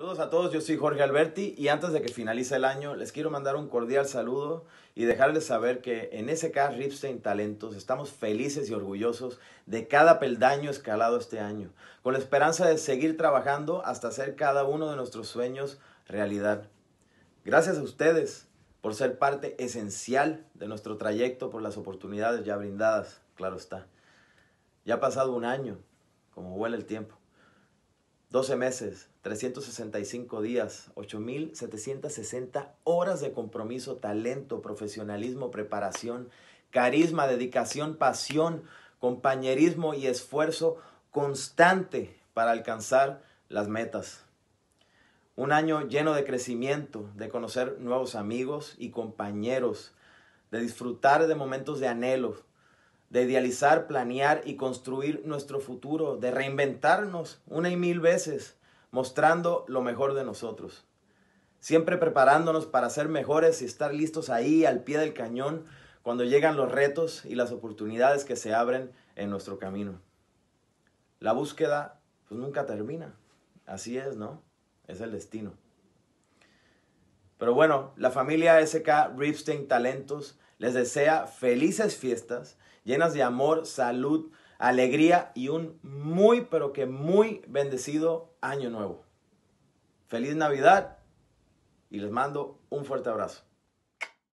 Saludos a todos, yo soy Jorge Alberti y antes de que finalice el año les quiero mandar un cordial saludo y dejarles saber que en SK Ripstein Talentos estamos felices y orgullosos de cada peldaño escalado este año, con la esperanza de seguir trabajando hasta hacer cada uno de nuestros sueños realidad. Gracias a ustedes por ser parte esencial de nuestro trayecto por las oportunidades ya brindadas, claro está. Ya ha pasado un año, como huele el tiempo. 12 meses, 365 días, 8.760 horas de compromiso, talento, profesionalismo, preparación, carisma, dedicación, pasión, compañerismo y esfuerzo constante para alcanzar las metas. Un año lleno de crecimiento, de conocer nuevos amigos y compañeros, de disfrutar de momentos de anhelo, de idealizar, planear y construir nuestro futuro, de reinventarnos una y mil veces, mostrando lo mejor de nosotros. Siempre preparándonos para ser mejores y estar listos ahí al pie del cañón cuando llegan los retos y las oportunidades que se abren en nuestro camino. La búsqueda pues nunca termina. Así es, ¿no? Es el destino. Pero bueno, la familia SK Ripstein Talentos les desea felices fiestas, llenas de amor, salud, alegría y un muy, pero que muy bendecido año nuevo. Feliz Navidad y les mando un fuerte abrazo.